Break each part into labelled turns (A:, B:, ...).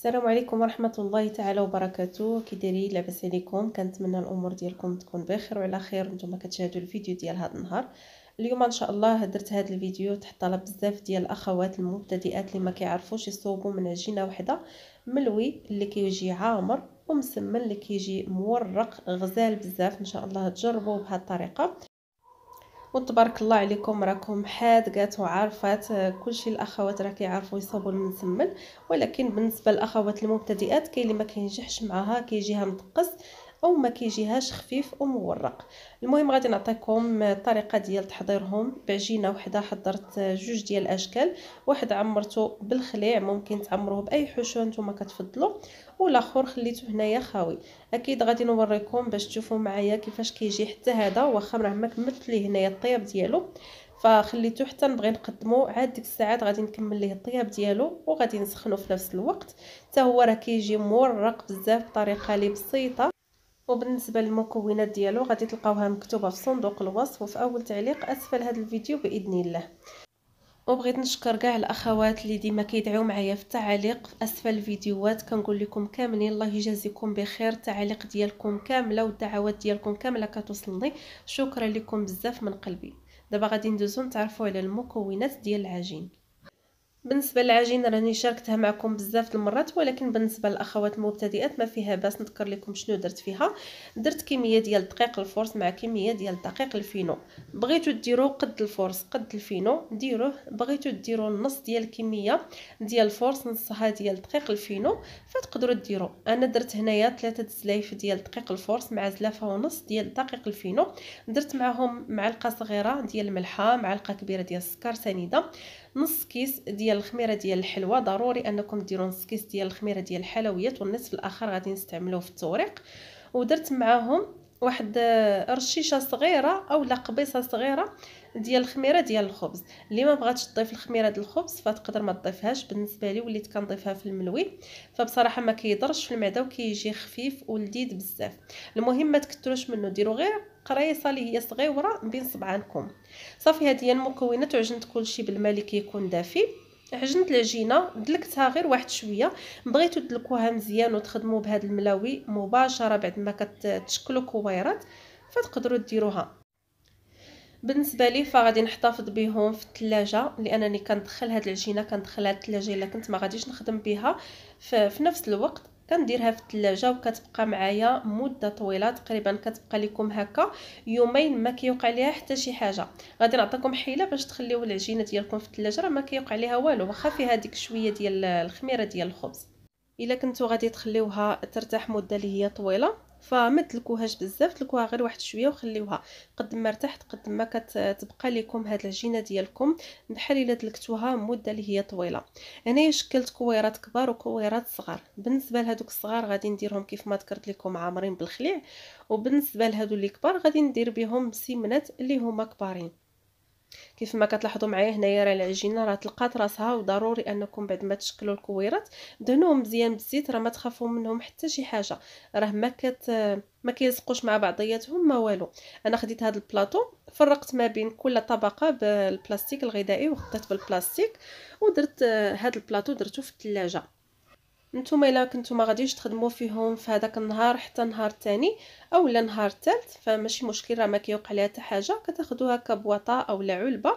A: السلام عليكم ورحمة الله تعالى وبركاته كي دايرين لاباس عليكم كنتمنى الامور ديالكم تكون بخير وعلى خير نتوما كتشاهدوا الفيديو ديال هذا النهار اليوم ان شاء الله درت هذا الفيديو تحت طلب بزاف ديال الاخوات المبتدئات اللي ما كيعرفوش يصوبوا من عجينه واحده ملوي اللي كيجي عامر ومسمن اللي كيجي مورق غزال بزاف ان شاء الله تجربوه بهذه الطريقه وتبارك الله عليكم راكم حادقات وعارفات آه، كلشي الاخوات راه كيعرفوا يصاوبوا المسمن ولكن بالنسبه للاخوات المبتدئات كاين اللي ما كينجحش معاها كيجيها متقص او ما كيجيهاش خفيف ومورق المهم غادي نعطيكم الطريقه ديال تحضيرهم بعجينه وحده حضرت جوج ديال الاشكال واحد عمرته بالخليع ممكن تعمروه باي حشوه نتوما كتفضلوا والاخر خليته هنايا خاوي اكيد غادي نوريكم باش تشوفوا معايا كيفاش كيجي حتى هذا واخا راه ما كملت ليه هنايا الطياب ديالو فخليته حتى نبغي نقدمو عاد ديك الساعات غادي نكمل ليه الطياب ديالو وغادي نسخنو في نفس الوقت حتى هو راه كيجي مورق بزاف بطريقه لي بسيطه وبالنسبه للمكونات ديالو غادي تلقاوها مكتوبه في صندوق الوصف وفي اول تعليق اسفل هذا الفيديو باذن الله وبغيت نشكر كاع الاخوات اللي ديما كيدعيو معايا في التعاليق في اسفل الفيديوهات كنقول لكم كاملين الله يجازيكم بخير التعاليق ديالكم كامله والدعوات ديالكم كامله كتوصلني شكرا لكم بزاف من قلبي دابا غادي ندوزو نتعرفوا على المكونات ديال العجين بالنسبه للعجينه راني شاركتها معكم بزاف المرات ولكن بالنسبه للاخوات المبتدئات ما فيها باس نذكر لكم شنو درت فيها درت كميه ديال دقيق الفورس مع كميه ديال دقيق الفينو بغيتو ديرو قد الفورس قد الفينو ديروه بغيتو ديرو نص ديال الكميه ديال الفورس نصها ديال دقيق الفينو فتقدروا ديرو انا درت هنايا ثلاثه زلايف ديال دقيق الفورس مع زلافه ونص ديال دقيق الفينو درت معهم معلقه صغيره ديال الملحه معلقه كبيره ديال السكر سنيده نص كيس ديال الخميره ديال الحلوى ضروري انكم ديروا نص كيس ديال الخميره ديال الحلويات والنصف الاخر غادي نستعملوه في التوريق ودرت معاهم واحد آه، رشيشه صغيره اولا قبيصه صغيره ديال الخميره ديال الخبز اللي ما بغاتش تضيف الخميره ديال الخبز فتقدر ما تضيفهاش بالنسبه لي وليت كنضيفها في الملوي فبصراحه ما كيضرش في المعده وكيجي خفيف ولذيذ بزاف المهم ما تكثروش منه ديروا غير قريصه اللي هي صغيره بين صبعانكم صافي هذه هي المكونات وعجنت كلشي بالماء اللي كيكون دافي عجنت العجينه دلكتها غير واحد شويه بغيتو تدلكوها مزيان وتخدموا بهذا الملاوي مباشره بعد ما كتشكلوا كويرات فتقدروا ديروها بالنسبه لي فغادي نحتفظ بهم في الثلاجه لانني كندخل هاد العجينه كندخلها للثلاجه الا كنت ما غاديش نخدم بها في نفس الوقت كنديرها في الثلاجه وكتبقى معايا مده طويله تقريبا كتبقى لكم هكا يومين ما كيوقع ليها حتى شي حاجه غادي نعطيكم حيله باش تخليو العجينه ديالكم في الثلاجه راه ما كيوقع ليها والو واخا فيها ديك شويه ديال الخميره ديال الخبز الا كنتو غادي تخليوها ترتاح مده اللي هي طويله فما تلكوهاش بزاف تلكوها غير واحد شويه وخليوها قد ما ارتحت قد ما كتبقى لكم هاد العجينه ديالكم بحال الا دلكتوها مده اللي هي طويله هنايا شكلت كويرات كبار وكويرات صغار بالنسبه لهذوك الصغار غادي نديرهم كيف ما ذكرت لكم عامرين بالخليع وبالنسبه لهادو اللي كبار غادي ندير بهم سمنات اللي هما كبارين كيف ما كتلاحظوا معايا هنايا راه العجينه راه تلقات راسها وضروري انكم بعد ما تشكلوا الكويرات دهنوهم مزيان بالزيت راه ما تخافوا منهم حتى شي حاجه راه ما كت ما كيلصقوش مع بعضياتهم ما والو انا خديت هذا البلاطو فرقت ما بين كل طبقه بالبلاستيك الغذائي وخطيت بالبلاستيك ودرت هذا البلاطو درته في الثلاجه نتوما الا كنتوما غاديش تخدموا فيهم في هذاك النهار حتى نهار الثاني اولا نهار ثالث فماشي مشكل راه ما كيوقع ليها حتى حاجه كتاخذوها كبواطه اولا علبه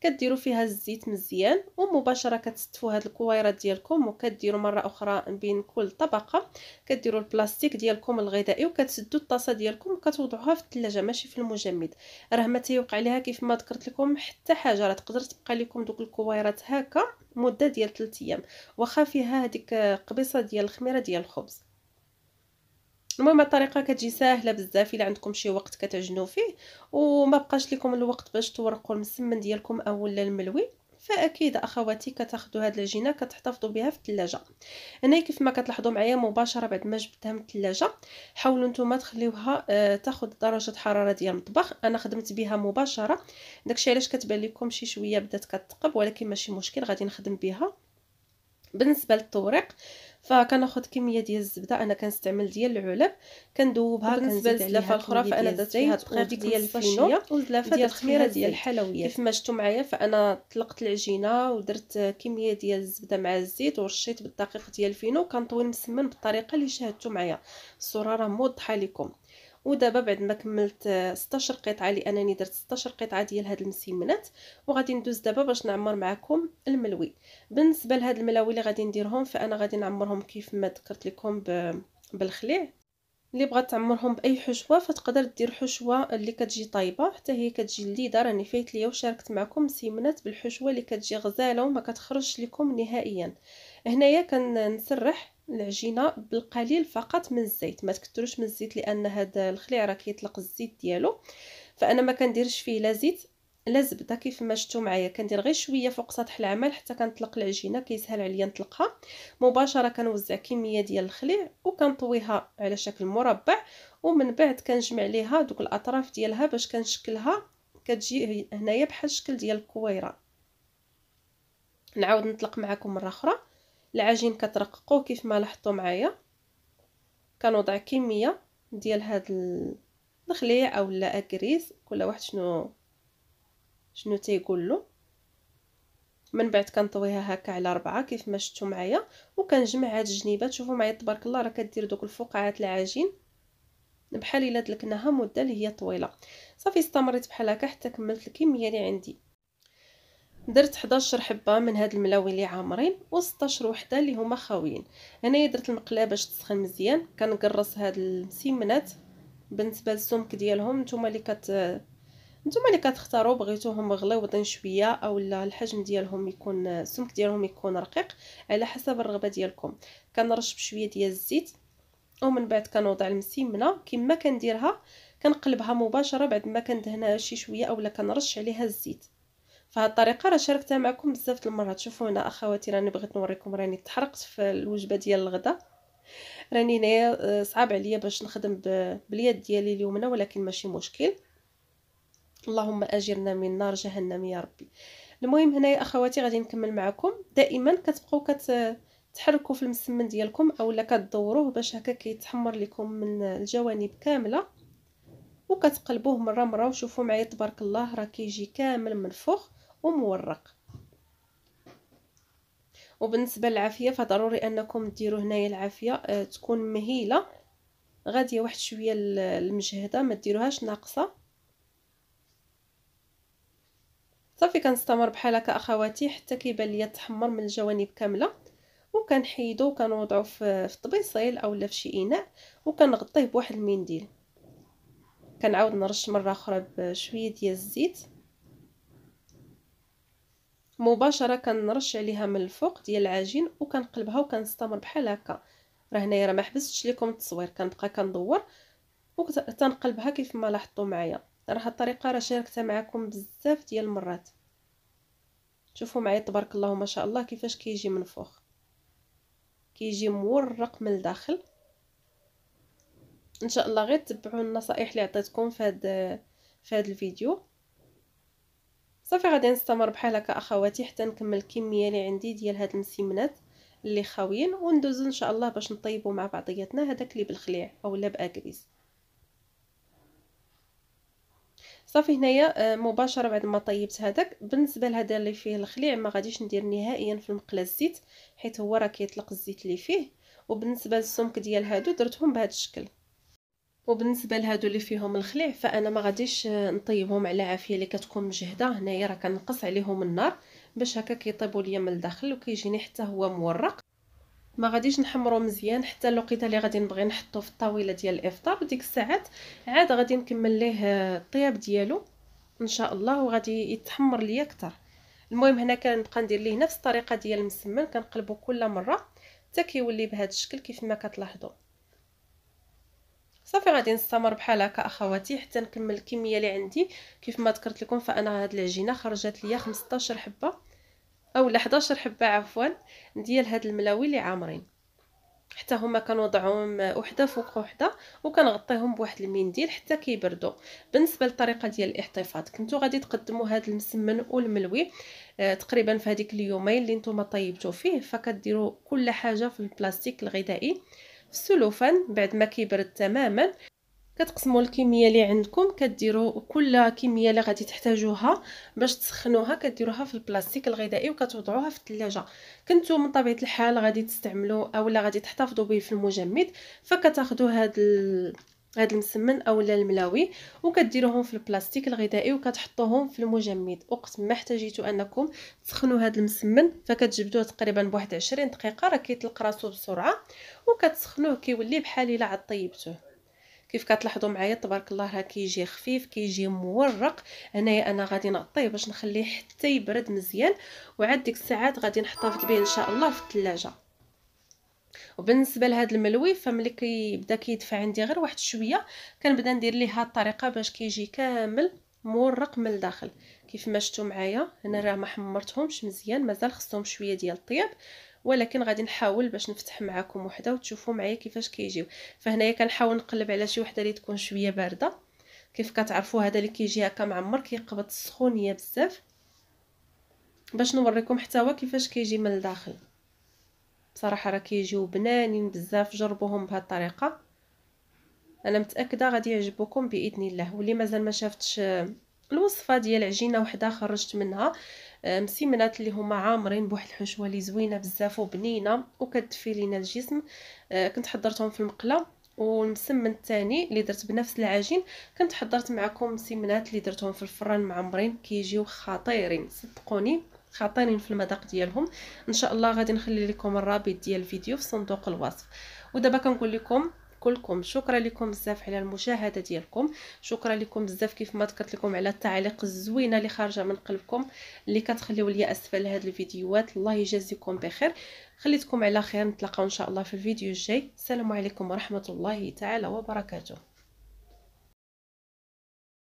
A: كديروا فيها الزيت مزيان ومباشره كتستفوا هاد الكويرات ديالكم وكديروا مره اخرى بين كل طبقه كديروا البلاستيك ديالكم الغذائي وكتسدوا الطاسه ديالكم وكتوضعوها في الثلاجه ماشي في المجمد راه ما تيوقع ليها كيف ما ذكرت لكم حتى حاجه راه تقدر تبقى لكم دوك الكويرات هكا مده ديال 3 ايام واخا فيها هذيك قبيصه ديال الخميره ديال الخبز المهم الطريقه كتجي ساهله بزاف الا عندكم شي وقت كتعجنوا فيه وما بقاش لكم الوقت باش تورقوا المسمن ديالكم اولا الملوي فاكيد اخواتي كتاخذوا هاد العجينه كتحتفظوا بها في الثلاجه هنا كيف ما كتلاحظوا معايا مباشره بعد ما جبتها من الثلاجه حاولوا نتوما تخليوها آه تاخذ درجه حراره ديال المطبخ انا خدمت بها مباشره داكشي علاش كتبان لكم شي شويه بدات كتقب ولكن ماشي مشكل غادي نخدم بها بالنسبه للطورق فكناخذ كميه ديال الزبده انا كنستعمل ديال العلب كندوبها بالنسبه للزلافه الاخرى فانا درت فيها الطريق ديال الفينو والزلافه ديال الخميره ديال الحلويات كيف ما شفتوا معايا فانا طلقت العجينه ودرت كميه ديال الزبده مع الزيت ورشيت بالدقيق ديال الفينو كنطوي المسمن بالطريقه اللي شاهدتوا معايا الصوره راه موضحه لكم ودابا بعد ما كملت 16 قطعه لانني درت 16 قطعه ديال هاد المسيمنات وغادي ندوز دابا باش نعمر معكم الملوي بالنسبه لهاد الملاوي اللي غادي نديرهم فانا غادي نعمرهم كيف ما ذكرت لكم بالخليع اللي بغات تعمرهم باي حشوه فتقدر دير حشوه اللي كتجي طايبه حتى هي كتجي لذيذه راني فايت ليا وشاركت معكم مسيمنات بالحشوه اللي كتجي غزاله وما كتخرجش لكم نهائيا هنايا كنسرح العجينه بالقليل فقط من الزيت ما تكثروش من الزيت لان هذا الخليع راه كيطلق الزيت ديالو فانا ما كنديرش فيه لا زيت لا زبده كيف ما شفتوا معايا كندير غير شويه فوق سطح العمل حتى كنطلق العجينه كيسهل عليا نطلقها مباشره كنوزع كميه ديال الخليع وكنطويها على شكل مربع ومن بعد كنجمع ليها دوك الاطراف ديالها باش كنشكلها كتجي هنايا بحال الشكل ديال الكويره نعاود نطلق معكم مره اخرى العجين كترققوه كيف ما لاحظتوا معايا كنوضع كميه ديال هاد او اولا اكريس كل واحد شنو شنو تيقول له من بعد كنطويها هكا على ربعة كيف ما شفتوا معايا وكنجمع هاد الجنيبات شوفوا معايا تبارك الله راه كدير دوك الفقاعات العجين بحال الا دلكناها مده اللي هي طويله صافي استمريت بحال هكا حتى كملت الكميه اللي عندي درت 11 حبه من هاد الملاوي اللي عامرين و16 وحده اللي هما خاويين هنايا درت المقله باش تسخن مزيان كنقرص هاد المسيمنات بالنسبه للسمك ديالهم نتوما اللي كت نتوما اللي كتختاروا بغيتوهم غليوضين شويه اولا الحجم ديالهم يكون السمك ديالهم يكون رقيق على حسب الرغبه ديالكم كنرش بشويه ديال الزيت ومن بعد كنوضع المسيمنه كما كنديرها كنقلبها مباشره بعد ما كندهنها شي شويه اولا كنرش عليها الزيت فهاد الطريقه راه شاركتها معكم بزاف د المرات شوفوا هنا اخواتي راني بغيت نوريكم راني تحرقت في الوجبه ديال الغدا راني هنايا آه، صعاب عليا باش نخدم باليد ديالي اليمنى ولكن ماشي مشكل اللهم اجرنا من نار جهنم يا ربي المهم هنايا اخواتي غادي نكمل معكم دائما كتبقاو كت في المسمن ديالكم اولا كدوروه باش هكا كيتحمر لكم من الجوانب كامله وكتقلبوه مره مره وشوفوا معايا تبارك الله راه كيجي كامل منفوخ ومورق وبالنسبه للعافيه فضروري انكم ديروا هنايا العافيه آه، تكون مهيله غاديه واحد شويه المجهده ما ديروهاش ناقصه صافي كنستمر بحال هكا اخواتي حتى كيبان ليا تحمر من الجوانب كامله وكنحيدو وكنوضعو في طبيصيل اولا في شي اناء وكنغطيه بواحد المنديل كنعاود نرش مره اخرى بشويه ديال الزيت مباشره كنرش عليها من الفوق ديال العجين وكنقلبها وكنستمر بحال هكا راه هنايا راه ما حبستش لكم التصوير كنبقى كندور وكنقلبها كيف ما لاحظتوا معايا راه الطريقه راه شاركتها معكم بزاف ديال المرات شوفوا معايا تبارك الله ما شاء الله كيفاش كيجي من فوق كيجي مورق من الداخل ان شاء الله غير تبعوا النصائح اللي عطيتكم في هذا في هذا الفيديو صافي غادي نستمر بحال هكا اخواتي حتى نكمل الكميه اللي عندي ديال هاد المسيمنات اللي خاويين وندوزو ان شاء الله باش نطيبو مع بعضياتنا هذاك اللي بالخليع اولا باكريز صافي هنايا آه، مباشره بعد ما طيبت هذاك بالنسبه لهذا اللي فيه الخليع ما غاديش ندير نهائيا في المقله الزيت حيت هو راه كيطلق الزيت اللي فيه وبالنسبه للسمك ديال هادو درتهم بهذا الشكل وبالنسبه لهادو اللي فيهم الخليع فانا ما غاديش آه، نطيبهم على عافيه اللي كتكون مجهده هنايا راه كنقص عليهم النار باش هكا كيطيبوا ليا من الداخل وكيجيني حتى هو مورق ما غاديش نحمرو مزيان حتى الوقيته اللي غادي نبغي نحطو في الطاوله ديال الافطار وديك الساعات عاد غادي نكمل ليه آه، الطياب ديالو ان شاء الله وغادي يتحمر ليا اكثر المهم هنا كنبقى ندير ليه نفس الطريقه ديال المسمن كنقلبو كل مره حتى كيولي بهذا الشكل كيف ما كتلاحظوا صافي غادي نستمر بحال هكا اخواتي حتى نكمل الكميه اللي عندي كيف ما ذكرت لكم فانا هاد العجينه خرجت ليا 15 حبه او 11 حبه عفوا ديال هاد الملاوي اللي عامرين حتى هما كنوضعهم وحده فوق وحده وكنغطيهم بواحد المنديل حتى كيبردوا بالنسبه للطريقه ديال الاحتفاظ كنتو غادي تقدموا هذا المسمن والملوي آه تقريبا في هذيك اليومين اللي نتوما طيبتو فيه فكديروا كل حاجه في البلاستيك الغذائي السلوفان بعد ما كيبرد تماما كتقسموا الكميه اللي عندكم كديروا كل كميه اللي غادي تحتاجوها باش تسخنوها كديروها في البلاستيك الغذائي وكتوضعوها في الثلاجه كنتو من طبيعه الحال غادي تستعملوا اولا غادي تحتفظوا به في المجمد فكتاخذوا هذا ال... هذا المسمن اولا الملاوي وكديروهم في البلاستيك الغذائي وكتحطوهم في المجمد وقت ما احتاجيتو انكم تسخنوا هذا المسمن فكتجبدوه تقريبا بواحد 20 دقيقه راه كيطلق راسو بسرعه وكتسخنوه كيولي بحال الا عاد طيبتوه كيف كتلاحظوا معايا تبارك الله راه كيجي خفيف كيجي مورق هنايا انا غادي نغطيه باش نخليه حتى يبرد مزيان وعاد ديك الساعات غادي نحتفظ به ان شاء الله في الثلاجه وبالنسبه لهذا الملوي فملي كيبدا كيدفع عندي غير واحد شويه كنبدا ندير ليه هاد الطريقه باش كيجي كامل مورق من الداخل كيف ما شفتوا معايا هنا راه ما حمرتهمش مزيان مازال خصهم شويه ديال الطياب ولكن غادي نحاول باش نفتح معكم وحده وتشوفوا معايا كيفاش كيجيو فهنايا كنحاول نقلب على شي وحده اللي تكون شويه بارده كيف كتعرفوا هذا اللي كيجي هكا معمر كيقبض السخونيه بزاف باش نوريكم حتى هو كيفاش كيجي من الداخل بصراحه راه كيجيو بنانين بزاف جربوهم بهذه الطريقه انا متاكده غادي يعجبوكم باذن الله واللي مازال ما شافتش آه، الوصفه ديال عجينه وحده خرجت منها آه، مسيمنات اللي هما عامرين بواحد الحشوه اللي زوينه بزاف وبنينه وكتدفي لينا الجسم آه، كنت حضرتهم في المقله والمسمن الثاني اللي درت بنفس العجين كنت حضرت معكم مسيمنات اللي درتهم في الفران معمرين كيجيو خطيرين صدقوني خطيرين في المذاق ديالهم ان شاء الله غادي نخلي لكم الرابط ديال الفيديو في صندوق الوصف ودابا كنقول لكم كلكم شكرا لكم بزاف على المشاهده ديالكم شكرا لكم بزاف كيف ما ذكرت لكم على التعليق الزوينه اللي خارجه من قلبكم اللي كتخليو ليا اسفل هاد الفيديوهات الله يجازيكم بخير خليتكم على خير نتلاقاو ان شاء الله في الفيديو الجاي السلام عليكم ورحمه الله تعالى وبركاته